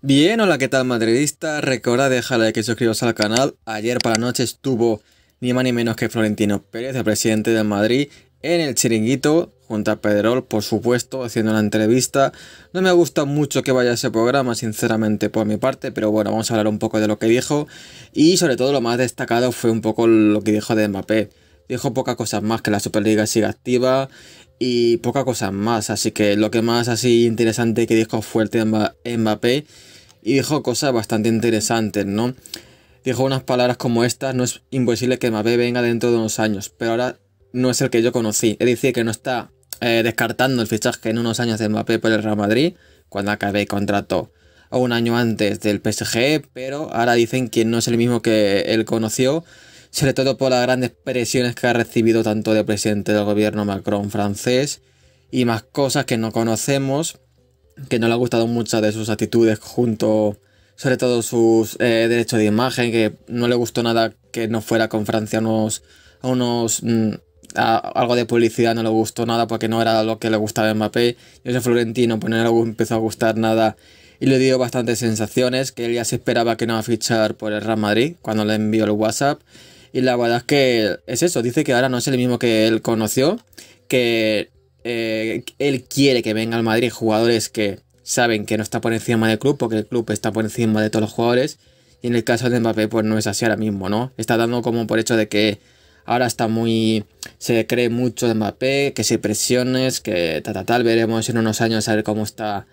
Bien, hola, ¿qué tal madridista? Recordad dejar like y suscribiros al canal. Ayer para la noche estuvo ni más ni menos que Florentino Pérez, el presidente de Madrid, en el chiringuito, junto a Pedrol, por supuesto, haciendo una entrevista. No me gusta mucho que vaya ese programa, sinceramente, por mi parte, pero bueno, vamos a hablar un poco de lo que dijo. Y sobre todo lo más destacado fue un poco lo que dijo de Mbappé. Dijo pocas cosas más, que la Superliga sigue activa y pocas cosas más. Así que lo que más así interesante que dijo fuerte el Mbappé y dijo cosas bastante interesantes, ¿no? Dijo unas palabras como estas, no es imposible que Mbappé venga dentro de unos años, pero ahora no es el que yo conocí. Es decir, que no está eh, descartando el fichaje en unos años de Mbappé por el Real Madrid, cuando acabé el contrato, o un año antes del PSG, pero ahora dicen que no es el mismo que él conoció, sobre todo por las grandes presiones que ha recibido tanto del presidente del gobierno Macron francés y más cosas que no conocemos que no le ha gustado mucho de sus actitudes junto, sobre todo sus eh, derechos de imagen, que no le gustó nada que no fuera con Francia a unos, unos mm, algo de publicidad, no le gustó nada porque no era lo que le gustaba en Mbappé. Y ese Florentino pues no empezó a gustar nada y le dio bastantes sensaciones, que él ya se esperaba que no iba a fichar por el Real Madrid cuando le envió el WhatsApp. Y la verdad es que es eso, dice que ahora no es el mismo que él conoció, que eh, él quiere que venga al Madrid jugadores que saben que no está por encima del club, porque el club está por encima de todos los jugadores. Y en el caso de Mbappé, pues no es así ahora mismo, ¿no? Está dando como por hecho de que ahora está muy. Se cree mucho de Mbappé, que se presiones, que tal, tal, tal. Veremos en unos años a ver cómo está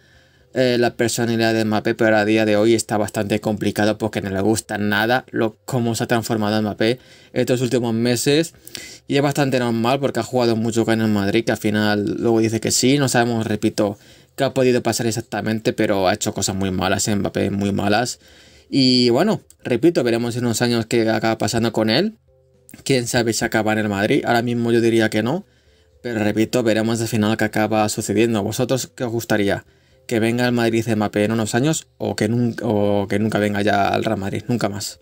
eh, la personalidad de Mbappé, pero a día de hoy está bastante complicado porque no le gusta nada lo, cómo se ha transformado Mbappé estos últimos meses. Y es bastante normal porque ha jugado mucho con el Madrid, que al final luego dice que sí, no sabemos, repito, qué ha podido pasar exactamente, pero ha hecho cosas muy malas, en eh, Mbappé muy malas. Y bueno, repito, veremos en unos años qué acaba pasando con él. Quién sabe si acaba en el Madrid. Ahora mismo yo diría que no. Pero repito, veremos al final qué acaba sucediendo. ¿Vosotros qué os gustaría? que venga el Madrid de MAP en unos años o que, nunca, o que nunca venga ya al Real Madrid, nunca más.